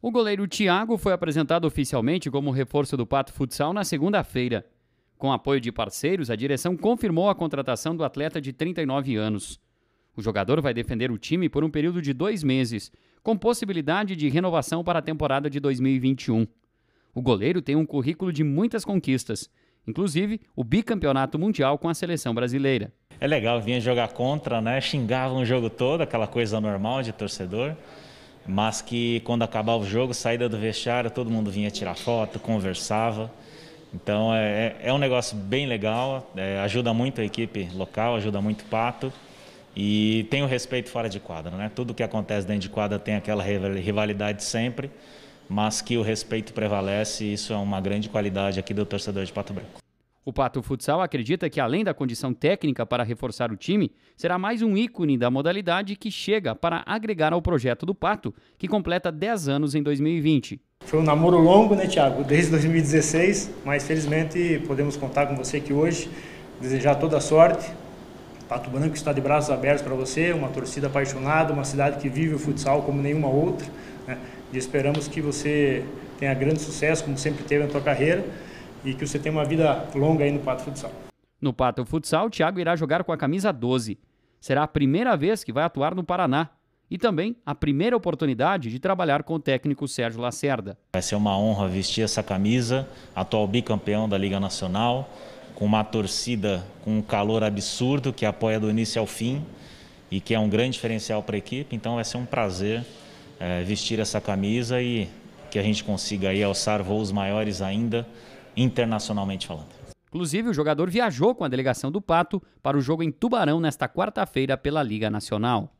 O goleiro Thiago foi apresentado oficialmente como reforço do Pato Futsal na segunda-feira. Com apoio de parceiros, a direção confirmou a contratação do atleta de 39 anos. O jogador vai defender o time por um período de dois meses, com possibilidade de renovação para a temporada de 2021. O goleiro tem um currículo de muitas conquistas, inclusive o bicampeonato mundial com a seleção brasileira. É legal, vinha jogar contra, né? Xingava o jogo todo, aquela coisa normal de torcedor mas que quando acabava o jogo, saída do vestiário, todo mundo vinha tirar foto, conversava. Então é, é, é um negócio bem legal, é, ajuda muito a equipe local, ajuda muito o Pato e tem o respeito fora de quadra. Né? Tudo que acontece dentro de quadra tem aquela rivalidade sempre, mas que o respeito prevalece e isso é uma grande qualidade aqui do torcedor de Pato Branco. O Pato Futsal acredita que, além da condição técnica para reforçar o time, será mais um ícone da modalidade que chega para agregar ao projeto do Pato, que completa 10 anos em 2020. Foi um namoro longo, né, Tiago? Desde 2016, mas felizmente podemos contar com você aqui hoje. Desejar toda a sorte. Pato Branco está de braços abertos para você, uma torcida apaixonada, uma cidade que vive o futsal como nenhuma outra. Né? E esperamos que você tenha grande sucesso, como sempre teve na sua carreira e que você tenha uma vida longa aí no Pato Futsal. No Pato Futsal, Thiago irá jogar com a camisa 12. Será a primeira vez que vai atuar no Paraná e também a primeira oportunidade de trabalhar com o técnico Sérgio Lacerda. Vai ser uma honra vestir essa camisa, atual bicampeão da Liga Nacional, com uma torcida com um calor absurdo que apoia do início ao fim e que é um grande diferencial para a equipe. Então vai ser um prazer é, vestir essa camisa e que a gente consiga aí alçar voos maiores ainda internacionalmente falando. Inclusive, o jogador viajou com a delegação do Pato para o jogo em Tubarão nesta quarta-feira pela Liga Nacional.